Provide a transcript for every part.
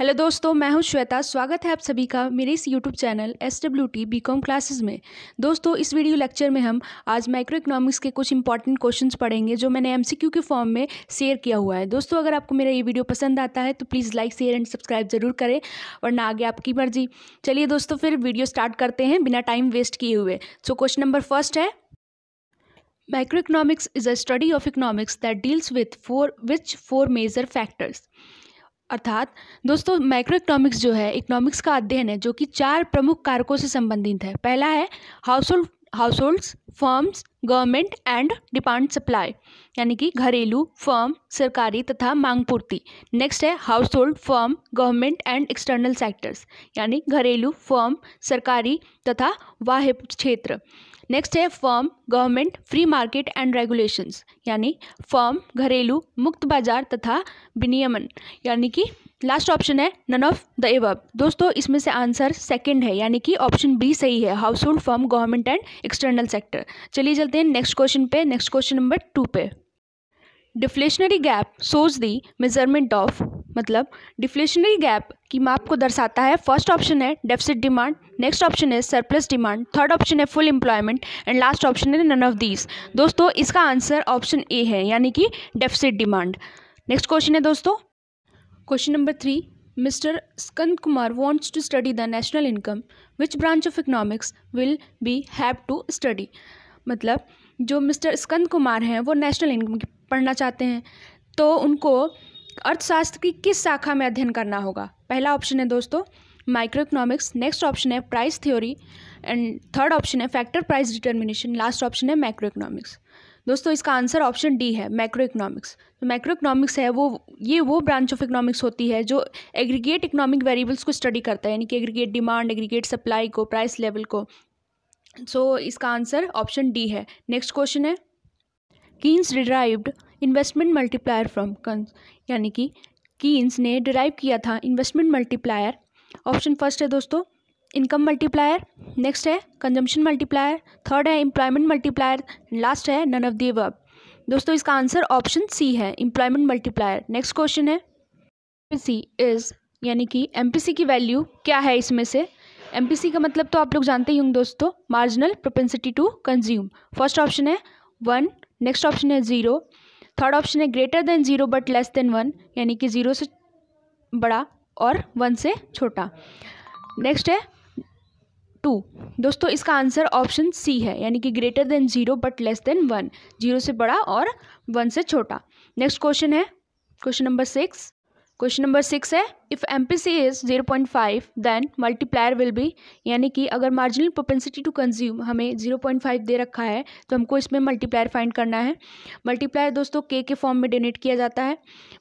Hello दोस्तों मैं हूं श्वेता स्वागत है आप सभी का मेरे इस YouTube channel S W T B com classes में दोस्तों इस वीडियो लेक्चर में हम आज माइक्रो इकोनॉमिक्स के कुछ इंपॉर्टेंट क्वेश्चंस पढ़ेंगे जो मैंने एम सी क्यू के फॉर्म में शेयर किया हुआ है दोस्तों अगर आपको मेरा ये वीडियो पसंद आता है तो please like share and subscribe ज़रूर करें वरना आगे आपकी मर्जी चलिए दोस्तों फिर वीडियो स्टार्ट करते हैं बिना टाइम वेस्ट किए हुए सो क्वेश्चन नंबर फर्स्ट है micro economics is a study of economics that deals with four which four major factors अर्थात दोस्तों माइक्रो इकोनॉमिक्स जो है इकोनॉमिक्स का अध्ययन है जो कि चार प्रमुख कारकों से संबंधित है पहला है household households firms government and demand supply यानी कि घरेलू फर्म सरकारी तथा मांग पूर्ति नेक्स्ट है household firm government and external sectors यानी घरेलू फर्म सरकारी तथा बाह्य क्षेत्र नेक्स्ट है firm government free market and regulations यानी फर्म घरेलू मुक्त बाजार तथा विनियमन यानी कि लास्ट ऑप्शन है नन ऑफ द एवब दोस्तों इसमें से आंसर सेकंड है यानी कि ऑप्शन बी सही है household firm government and external sector चलिए चलते हैं नेक्स्ट क्वेश्चन पे नेक्स्ट क्वेश्चन नंबर टू पे deflationary gap shows the measurement of मतलब डिफ्लेशनरी गैप की माप को दर्शाता है फर्स्ट ऑप्शन है डेफिसिट डिमांड नेक्स्ट ऑप्शन है सरप्लस डिमांड थर्ड ऑप्शन है full employment and last option है नन ऑफ दीज दोस्तों इसका आंसर ऑप्शन ए है यानी कि डेफिसिट डिमांड नेक्स्ट क्वेश्चन है दोस्तों question number three mister Skand Kumar wants to study the national income which branch of economics will be have to study मतलब जो मिस्टर स्कंद कुमार हैं वो नेशनल इनकम पढ़ना चाहते हैं तो उनको अर्थशास्त्र की किस शाखा में अध्ययन करना होगा पहला ऑप्शन है दोस्तों माइक्रो इकोनॉमिक्स नेक्स्ट ऑप्शन है price theory and third option है factor price determination last option है माइक्रो इकोनॉमिक्स दोस्तों इसका आंसर ऑप्शन डी है माइक्रो इकोनॉमिक्स तो माइक्रो इकोनॉमिक्स है वो ये वो ब्रांच ऑफ इकोनॉमिक्स होती है जो एग्रीगेट इकोनॉमिक वेरिएबल्स को स्टडी करता है यानी कि एग्रीगेट डिमांड एग्रीगेट सप्लाई को प्राइस लेवल को सो so, इसका आंसर ऑप्शन डी है नेक्स्ट क्वेश्चन है Keynes derived investment multiplier from Kahn's यानी कि कीन्स ने डिराइव किया था इन्वेस्टमेंट मल्टीप्लायर ऑप्शन फर्स्ट है दोस्तों इनकम मल्टीप्लायर नेक्स्ट है कंजम्पशन मल्टीप्लायर थर्ड है एम्प्लॉयमेंट मल्टीप्लायर लास्ट है नन ऑफ दी वर्ब दोस्तों इसका आंसर ऑप्शन सी है एम्प्लॉयमेंट मल्टीप्लायर नेक्स्ट क्वेश्चन है सी इज़ यानी कि एम की वैल्यू क्या है इसमें से एम का मतलब तो आप लोग जानते ही होंगे दोस्तों marginal propensity to consume first option है वन नेक्स्ट ऑप्शन है ज़ीरो थर्ड ऑप्शन है greater than zero but less than one यानी कि ज़ीरो से बड़ा और वन से छोटा नेक्स्ट है टू दोस्तों इसका आंसर ऑप्शन सी है यानी कि greater than zero but less than one zero से बड़ा और वन से छोटा नेक्स्ट क्वेश्चन है question number six question number six है if M P C is zero point five then multiplier will be यानी कि अगर मार्जिनल प्रोपेंसिटी टू कंज्यूम हमें जीरो पॉइंट फाइव दे रखा है तो हमको इसमें मल्टीप्लायर फाइंड करना है मल्टीप्लायर दोस्तों के के फॉर्म में डोनेट किया जाता है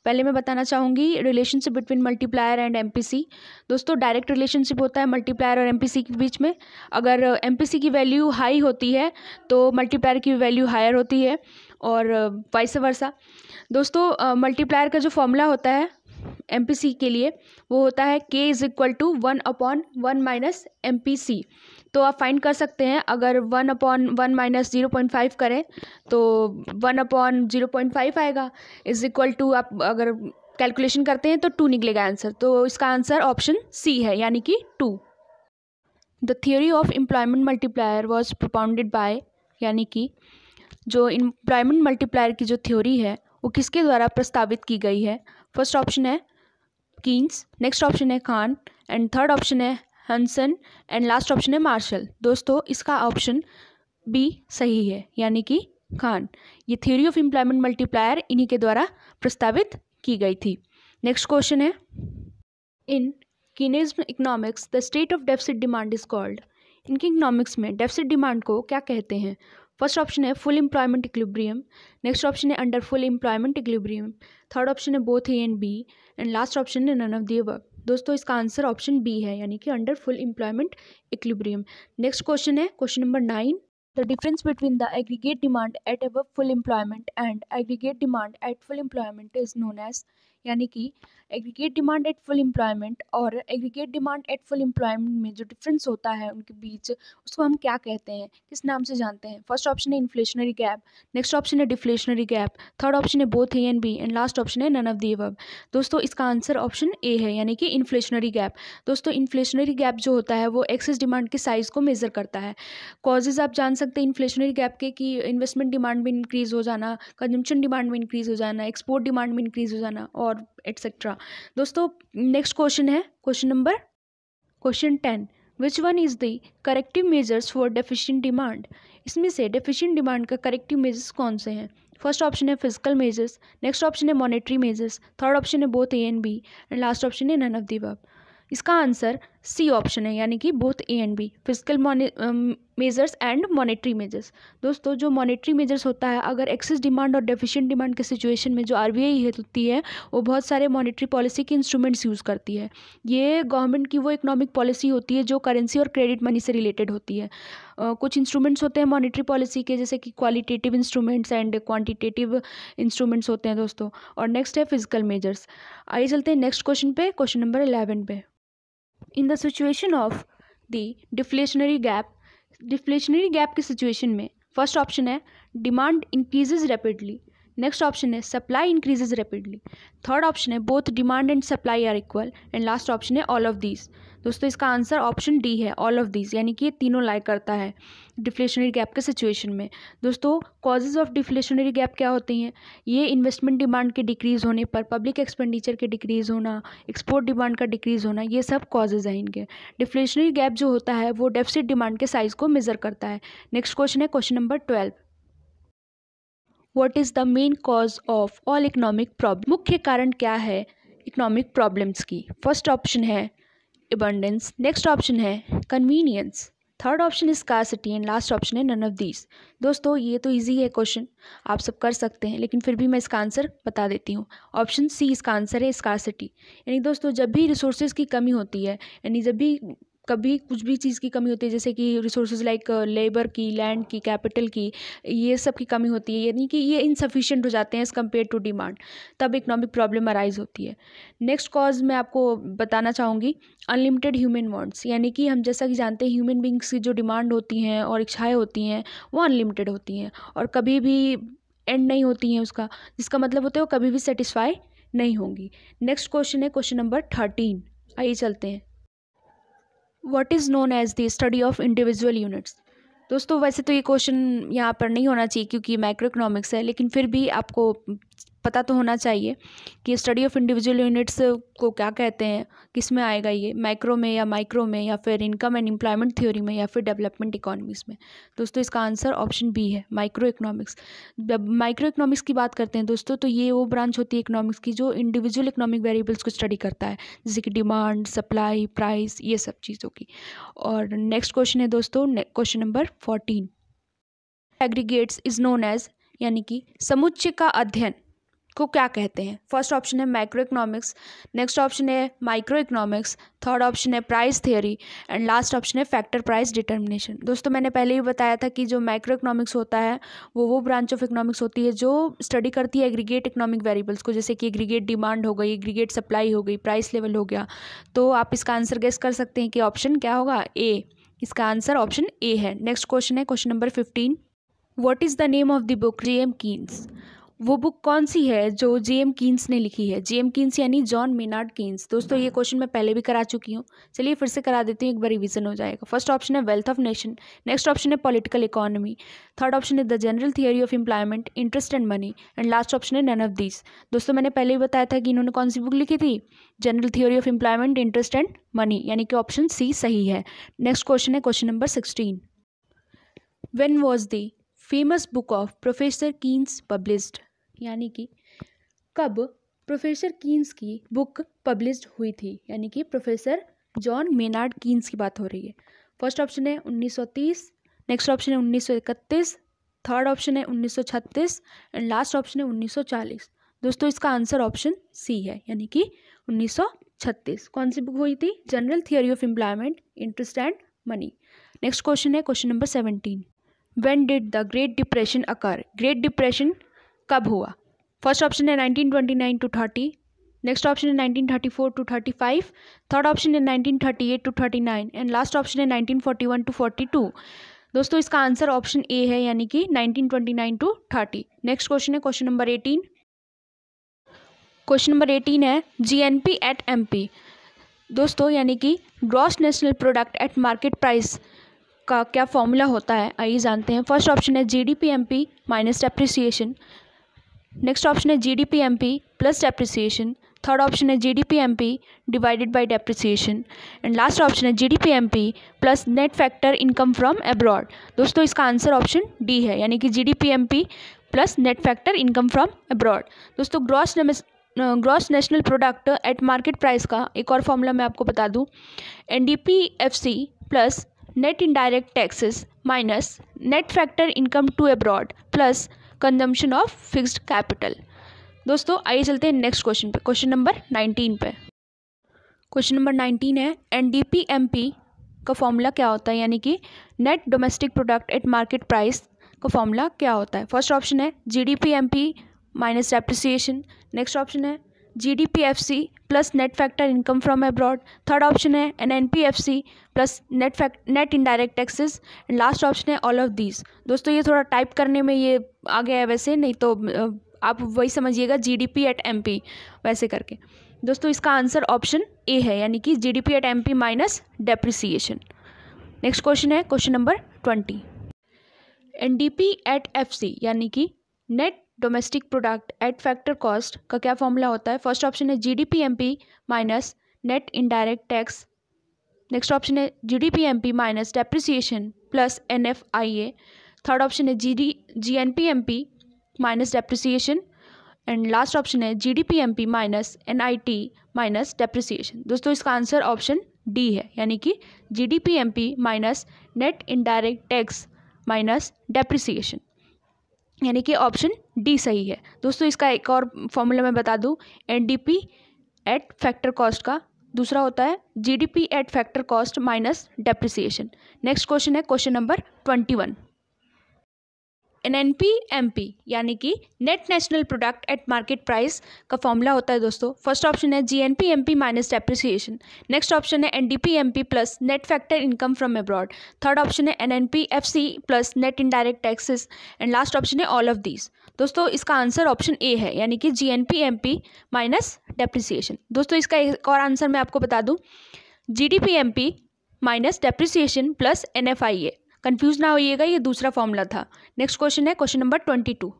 पहले मैं बताना चाहूँगी relationship between multiplier and M P C दोस्तों डायरेक्ट रिलेशनशिप होता है मल्टीप्लायर और एम पी सी के बीच में अगर एम पी सी की वैल्यू हाई होती है तो मल्टीप्लायर की वैल्यू हायर होती है और वाइस वर्सा दोस्तों मल्टीप्लायर का जो फॉर्मूला होता है एम पी सी के लिए वो होता है K is equal to one upon one minus M P C तो आप फाइंड कर सकते हैं अगर one upon one minus zero point five करें तो one upon zero point five आएगा इज़ इक्वल टू आप अगर कैलकुलेशन करते हैं तो टू निकलेगा आंसर तो इसका आंसर ऑप्शन सी है यानी कि to the theory of employment multiplier was propounded by यानी कि जो एम्प्लॉयमेंट मल्टीप्लायर की जो थ्योरी है वो किसके द्वारा प्रस्तावित की गई है फर्स्ट ऑप्शन है किन्स नेक्स्ट ऑप्शन है खान एंड थर्ड ऑप्शन है हंसन एंड लास्ट ऑप्शन है मार्शल दोस्तों इसका ऑप्शन बी सही है यानी कि खान ये थ्योरी ऑफ एम्प्लॉयमेंट मल्टीप्लायर इन्हीं के द्वारा प्रस्तावित की गई थी नेक्स्ट क्वेश्चन है in Keynesian economics the state of deficit demand is called इनकी इकोनॉमिक्स में डेफिसिट डिमांड को क्या कहते हैं फर्स्ट ऑप्शन है full employment equilibrium next option है under full employment equilibrium third option है both A and B and last option है नन ऑफ दी वर्क दोस्तों इसका आंसर ऑप्शन बी है यानी कि under full employment equilibrium next question है question number nine the difference between the aggregate demand at above full employment and aggregate demand at full employment is known as यानी कि aggregate demand at full employment और aggregate demand at full employment में जो difference होता है उनके बीच उसको हम क्या कहते हैं किस नाम से जानते हैं फर्स्ट ऑप्शन है इन्फ्लेशनरी गैप नेक्स्ट ऑप्शन है डिफ्लेशनरी गैप थर्ड ऑप्शन है both A and B and last option है नन ऑफ दी अब दोस्तों इसका आंसर ऑप्शन ए है यानी कि इन्फ्लेशनरी गैप दोस्तों इन्फ्लेशनरी गैप जो होता है वो एक्सेस डिमांड के साइज़ को मेज़र करता है कॉजेज़ आप जान सकते हैं इन्फ्लेशनरी गैप के कि इन्वेस्टमेंट डिमांड में इंक्रीज़ हो जाना कंजम्पशन डिमांड में इंक्रीज़ हो जाना एक्सपोर्ट डिमांड में इंक्रीज़ हो जाना और एट्सेट्रा होगा दोस्तों नेक्स्ट क्वेश्चन है question number question ten which one is the corrective measures for deficient demand इसमें से डेफिशिएंट डिमांड का करेक्टिव मेजर्स कौन से हैं फर्स्ट ऑप्शन है फिजिकल मेजर्स नेक्स्ट ऑप्शन है मॉनेटरी मेजर्स थर्ड ऑप्शन है both A and B and last option है नन ऑफ दी इसका आंसर सी ऑप्शन है यानी कि both A and B physical measures and monetary measures दोस्तों जो मॉनेटरी मेजर्स होता है अगर एक्सेस डिमांड और डेफिशिएंट डिमांड के सिचुएशन में जो आर बी आई होती है वो बहुत सारे मॉनेटरी पॉलिसी के इंस्ट्रूमेंट्स यूज़ करती है ये गवर्नमेंट की वो इकोनॉमिक पॉलिसी होती है जो करेंसी और क्रेडिट मनी से रिलेटेड होती है uh, कुछ इंस्ट्रूमेंट्स होते हैं मॉनेटरी पॉलिसी के जैसे कि qualitative instruments and quantitative instruments होते हैं दोस्तों और नेक्स्ट है फिजिकल मेजर्स आइए चलते हैं नेक्स्ट क्वेश्चन पे क्वेश्चन नंबर इलेवन पे in the situation of the deflationary gap deflationary gap की सिचुएशन में फर्स्ट ऑप्शन है demand increases rapidly next option है supply increases rapidly third option है both demand and supply are equal and last option है all of these दोस्तों इसका answer option D है all of these यानी कि ये तीनों लाइक करता है डिफ्लेशनरी गैप के सिचुएशन में दोस्तों कॉजेज ऑफ डिफ्लेशनरी गैप क्या होती हैं ये इन्वेस्टमेंट डिमांड के डिक्रीज़ होने पर पब्लिक एक्सपेंडिचर के डिक्रीज़ होना एक्सपोर्ट डिमांड का डिक्रीज़ होना ये सब कॉजेज हैं इनके डिफ्लेशनरी गैप जो होता है वो डेफिसिट डिमांड के साइज़ को मेज़र करता है नेक्स्ट क्वेश्चन है question number twelve what is the main cause of all economic problem मुख्य कारण क्या है इकोनॉमिक प्रॉब्लम्स की फर्स्ट ऑप्शन है एबंडेंस नेक्स्ट ऑप्शन है कन्वीनियंस थर्ड ऑप्शन इज सिटी एंड लास्ट ऑप्शन है नन ऑफ दीज दोस्तों ये तो इजी है क्वेश्चन आप सब कर सकते हैं लेकिन फिर भी मैं इसका आंसर बता देती हूँ ऑप्शन सी इसका आंसर है सिटी यानी दोस्तों जब भी रिसोर्सेज की कमी होती है यानी जब भी कभी कुछ भी चीज़ की कमी होती है जैसे कि रिसोर्सेज लाइक लेबर की लैंड की कैपिटल की ये सब की कमी होती है यानी कि ये इनसफिशेंट हो जाते हैं एज़ कम्पेयर टू डिमांड तब इकनॉमिक प्रॉब्लम अराइज होती है नेक्स्ट कॉज मैं आपको बताना चाहूँगी अनलिमिटेड ह्यूमन वांट्स यानी कि हम जैसा कि जानते हैं ह्यूमन बींग्स की जो डिमांड होती हैं और इच्छाएँ होती हैं वो अनलिमिटेड होती हैं और कभी भी एंड नहीं होती हैं उसका जिसका मतलब होता है वो कभी भी सेटिस्फाई नहीं होंगी नेक्स्ट क्वेश्चन है क्वेश्चन नंबर थर्टीन आइए चलते हैं what is known as the study of individual units दोस्तों वैसे तो ये क्वेश्चन यहाँ पर नहीं होना चाहिए क्योंकि माइक्रो इकोनॉमिक्स है लेकिन फिर भी आपको पता तो होना चाहिए कि स्टडी ऑफ इंडिविजुअल यूनिट्स को क्या कहते हैं किस में आएगा ये माइक्रो में या माइक्रो में या फिर इनकम एंड एम्प्लॉयमेंट थ्योरी में या फिर डेवलपमेंट इकोनॉमिक्स में दोस्तों इसका आंसर ऑप्शन बी है माइक्रो इकोनॉमिक्स जब माइक्रो इकोनॉमिक्स की बात करते हैं दोस्तों तो ये वो ब्रांच होती है इकोनॉमिक्स की जो इंडिविजुअल इकोनॉमिक वेरिएबल्स को स्टडी करता है जैसे कि डिमांड सप्लाई प्राइस ये सब चीज़ों की और नेक्स्ट क्वेश्चन है दोस्तों question number fourteen aggregates is known as यानी कि समुच्चय का अध्ययन को क्या कहते हैं फर्स्ट ऑप्शन है माइक्रो इकोनॉमिक्स नेक्स्ट ऑप्शन है माइक्रो इकोनॉमिक्स थर्ड ऑप्शन है price theory and last option है फैक्टर प्राइस डिटर्मिनेशन दोस्तों मैंने पहले ही बताया था कि जो माइक्रो इकोनॉमिक्स होता है वो वो ब्रांच ऑफ इकोनॉमिक्स होती है जो स्टडी करती है एग्रीगेट इकोनॉमिक वेरिएबल्स को जैसे कि एग्रीगेट डिमांड हो गई एग्रीगेट सप्लाई हो गई प्राइस लेवल हो गया तो आप इसका आंसर गेस कर सकते हैं कि ऑप्शन क्या होगा ए इसका आंसर ऑप्शन ए है नेक्स्ट क्वेश्चन है question number fifteen what is the name of the book G M Keynes वो बुक कौन सी है जो जे एम कीन्स ने लिखी है जे एम कीन्स यानी जॉन मेनार्ड कीन्स दोस्तों ये क्वेश्चन मैं पहले भी करा चुकी हूँ चलिए फिर से करा देती हूँ एक बार रिवीजन हो जाएगा फर्स्ट ऑप्शन है wealth of nation next option है पॉलिटिकल इकोनॉमी थर्ड ऑप्शन है the general theory of employment interest and money and last option है नन ऑफ दीज दोस्तों मैंने पहले ही बताया था कि इन्होंने कौन सी बुक लिखी थी general theory of employment interest and money यानी कि ऑप्शन सी सही है नेक्स्ट क्वेश्चन है question number sixteen when was the famous book of professor Keynes published यानी कि कब प्रोफेसर कीन्स की बुक पब्लिश हुई थी यानी कि प्रोफेसर जॉन मेनार्ड कीन्स की बात हो रही है फर्स्ट ऑप्शन है 1930 नेक्स्ट ऑप्शन है 1931 थर्ड ऑप्शन है 1936 एंड लास्ट ऑप्शन है 1940 दोस्तों इसका आंसर ऑप्शन सी है यानी कि 1936 कौन सी बुक हुई थी general theory of employment interest and money next question है question number seventeen when did the great depression occur great depression कब हुआ फर्स्ट ऑप्शन है nineteen twenty nine to thirty next option है nineteen thirty four to thirty five third option है nineteen thirty eight to thirty nine and last option है nineteen forty one to forty two दोस्तों इसका answer option A है यानी कि nineteen twenty nine to thirty next question है question number eighteen question number eighteen है G N P at M P दोस्तों यानी कि gross national product at market price का क्या फॉर्मूला होता है आइए जानते हैं फर्स्ट ऑप्शन है G D P M P minus depreciation next option है G D P M P plus depreciation third option है G D P M P divided by depreciation and last option है G D P M P plus net factor income from abroad दोस्तों इसका answer option D है यानी कि G D P M P plus net factor income from abroad दोस्तों gross gross national product at market price का एक और formula मैं आपको बता दूँ N D P F C plus net indirect taxes minus net factor income to abroad plus consumption of fixed capital दोस्तों आइए चलते हैं नेक्स्ट क्वेश्चन पे क्वेश्चन नंबर नाइनटीन पे क्वेश्चन नंबर नाइनटीन है N D P M P का formula क्या होता है यानी कि net domestic product at market price का फॉर्मूला क्या होता है फर्स्ट ऑप्शन है G D P M P minus depreciation next option है G D P F C plus net factor income from abroad third option है N N P F C plus net fact net indirect taxes last option है all of these दोस्तों ये थोड़ा type करने में ये आ गया है वैसे नहीं तो आप वही समझिएगा G D P at M P वैसे करके दोस्तों इसका आंसर ऑप्शन ए है यानी कि G D P at M P minus depreciation next question है question number twenty N D P at F C यानी कि net domestic product at factor cost का क्या फॉर्मूला होता है फर्स्ट ऑप्शन है G D P M P minus net indirect tax next option है G D P M P minus depreciation plus N F I A third option है G D ji N P M P minus depreciation and last option है G D P M P minus N I T minus depreciation दोस्तों इसका answer option D है यानी कि G D P M P minus net indirect tax minus depreciation यानी कि option D सही है दोस्तों इसका एक और फॉर्मूला मैं बता दूँ N D P at factor cost का दूसरा होता है G D P at factor cost minus depreciation next question है question number twenty one N N P M P यानी कि net national product at market price का formula होता है दोस्तों फर्स्ट ऑप्शन है G N P M P minus depreciation next option है N D P M P plus net factor income from abroad third option है N N P F C plus net indirect taxes and last option है all of these दोस्तों इसका answer option A है यानी कि G N P M P minus depreciation दोस्तों इसका एक और आंसर मैं आपको बता दूँ G D P M P minus depreciation plus N F I A confuse ना होइएगा ये दूसरा फॉर्मूला था नेक्स्ट क्वेश्चन है question number twenty to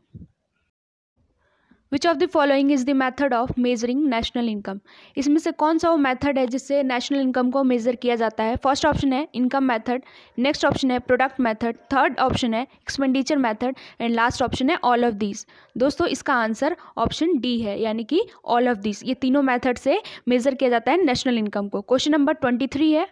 which of the following is the method of measuring national income इसमें से कौन सा वो मैथड है जिससे नेशनल इनकम को मेज़र किया जाता है फर्स्ट ऑप्शन है इनकम मैथड नेक्स्ट ऑप्शन है प्रोडक्ट मैथड थर्ड ऑप्शन है expenditure method and last option है ऑल ऑफ दीज दोस्तों इसका आंसर ऑप्शन डी है यानी कि ऑल ऑफ दीज ये तीनों मैथड से मेज़र किया जाता है नेशनल इनकम को क्वेश्चन नंबर ट्वेंटी थ्री है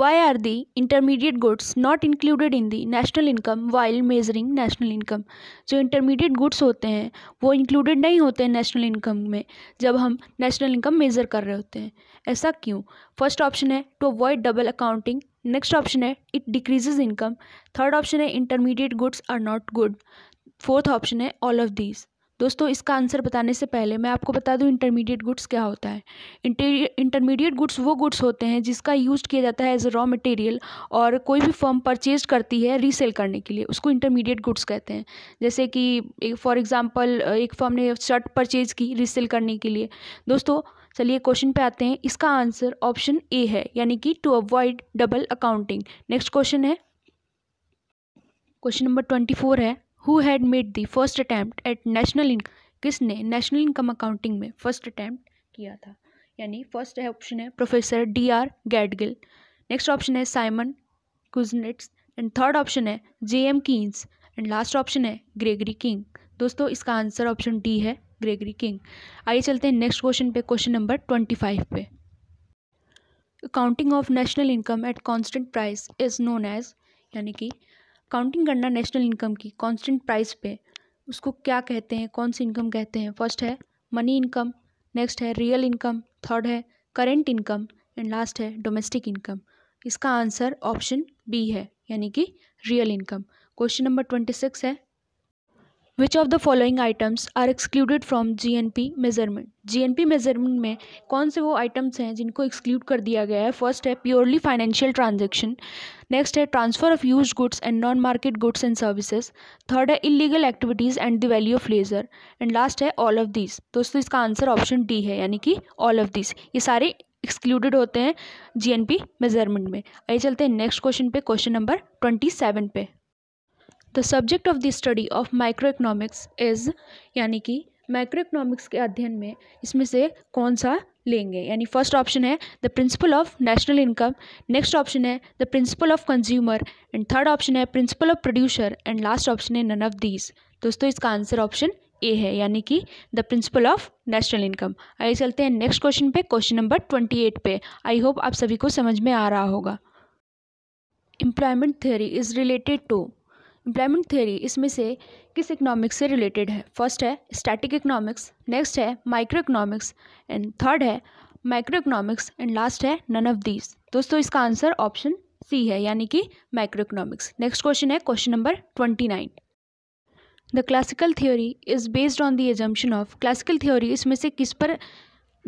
Why are the intermediate goods not included in the national income while measuring national income? जो intermediate goods होते हैं वो included नहीं होते हैं national income में जब हम national income measure कर रहे होते हैं ऐसा क्यों First option है to avoid double accounting. Next option है it decreases income. Third option है intermediate goods are not good. Fourth option है all of these. दोस्तों इसका आंसर बताने से पहले मैं आपको बता दूं इंटरमीडिएट गुड्स क्या होता है इंटरमीडिएट गुड्स वो गुड्स होते हैं जिसका यूज किया जाता है एज अ रॉ मटेरियल और कोई भी फर्म परचेज करती है रीसेल करने के लिए उसको इंटरमीडिएट गुड्स कहते हैं जैसे कि फॉर एग्जाम्पल एक फर्म ने शर्ट परचेज की रीसेल करने के लिए दोस्तों चलिए क्वेश्चन पे आते हैं इसका आंसर ऑप्शन ए है यानी कि to avoid double accounting next question है क्वेश्चन नंबर ट्वेंटी फोर है who had made the first attempt at national income किसने नेशनल इनकम अकाउंटिंग में फर्स्ट अटैम्प्ट किया था यानी फर्स्ट ऑप्शन है professor D R Gadgil next option है Simon Kuznets and third option है J M Keynes and last option है Gregory King दोस्तों इसका आंसर ऑप्शन डी है ग्रेगरी किंग आइए चलते हैं नेक्स्ट क्वेश्चन पे क्वेश्चन नंबर ट्वेंटी फाइव पे accounting of national income at constant price is known as यानी कि काउंटिंग करना नेशनल इनकम की कांस्टेंट प्राइस पे उसको क्या कहते हैं कौन सी इनकम कहते हैं फर्स्ट है मनी इनकम नेक्स्ट है रियल इनकम थर्ड है करेंट इनकम एंड लास्ट है डोमेस्टिक इनकम इसका आंसर ऑप्शन बी है यानी कि real income question number twenty six है which of the following items are excluded from P measurement G N P measurement में कौन से वो आइटम्स हैं जिनको एक्सक्लूड कर दिया गया है फर्स्ट है प्योरली फाइनेंशियल ट्रांजेक्शन नेक्स्ट है transfer of used goods and non market goods and services third है illegal activities and the value of leisure and last है ऑल ऑफ दिस दोस्तों इसका आंसर ऑप्शन डी है यानी कि all of this ये सारे एक्सक्लूडेड होते हैं जी एन पी मेजरमेंट में आइए चलते हैं नेक्स्ट क्वेश्चन पे क्वेश्चन नंबर ट्वेंटी सेवन पे the subject of the study of micro economics is यानी कि माइक्रो इकोनॉमिक्स के अध्ययन में इसमें से कौन सा लेंगे यानी फर्स्ट ऑप्शन है the principle of national income next option है the principle of consumer and third option है principle of producer and last option है नन ऑफ दीज दोस्तों इसका आंसर ऑप्शन ए है यानी कि the principle of national income आइए चलते हैं नेक्स्ट क्वेश्चन पे क्वेश्चन नंबर ट्वेंटी एट पे आई होप आप सभी को समझ में आ रहा होगा employment theory is related to employment theory इसमें से किस इकोनॉमिक्स से रिलेटेड है फर्स्ट है स्टैटिक इकोनॉमिक्स नेक्स्ट है माइक्रो इकोनॉमिक्स एंड थर्ड है माइक्रो इकोनॉमिक्स एंड लास्ट है नन ऑफ दीज दोस्तों इसका आंसर ऑप्शन सी है यानी कि माइक्रो इकोनॉमिक्स नेक्स्ट क्वेश्चन है question number twenty nine the classical theory is based on the assumption of classical theory इसमें से किस पर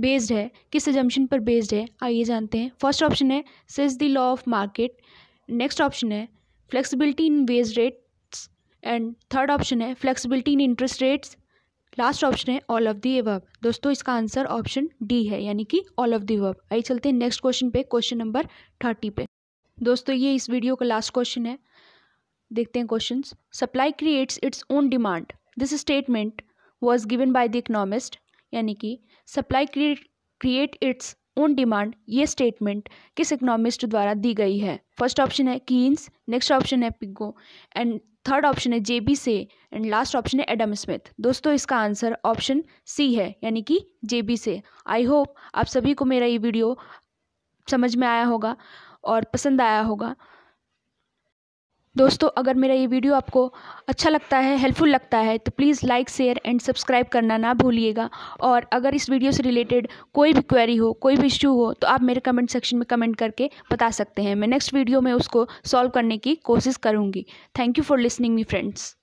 बेस्ड है किस एजम्पन पर बेस्ड है आइए जानते हैं फर्स्ट ऑप्शन है says the law of market next option है flexibility in wage rate and third option है flexibility in interest rates last option है ऑल ऑफ दी एवब दोस्तों इसका आंसर ऑप्शन डी है यानी कि ऑल ऑफ दी एवब आइए चलते हैं नेक्स्ट क्वेश्चन पे क्वेश्चन नंबर थर्टी पे दोस्तों ये इस वीडियो का लास्ट क्वेश्चन है देखते हैं question supply creates its own demand this statement was given by the economist यानी कि supply create create its own demand ये स्टेटमेंट किस इकनॉमिस्ट द्वारा दी गई है फर्स्ट ऑप्शन है कीन्स नेक्स्ट ऑप्शन है पिगो एंड थर्ड ऑप्शन है J B Say and last option है एडम स्मिथ दोस्तों इसका आंसर ऑप्शन सी है यानी कि जे बी से आई होप आप सभी को मेरा ये वीडियो समझ में आया होगा और पसंद आया होगा दोस्तों अगर मेरा ये वीडियो आपको अच्छा लगता है हेल्पफुल लगता है तो please like share and subscribe करना ना भूलिएगा और अगर इस वीडियो से रिलेटेड कोई भी क्वेरी हो कोई भी इश्यू हो तो आप मेरे कमेंट सेक्शन में कमेंट करके बता सकते हैं मैं नेक्स्ट वीडियो में उसको सॉल्व करने की कोशिश करूँगी thank you for listening me friends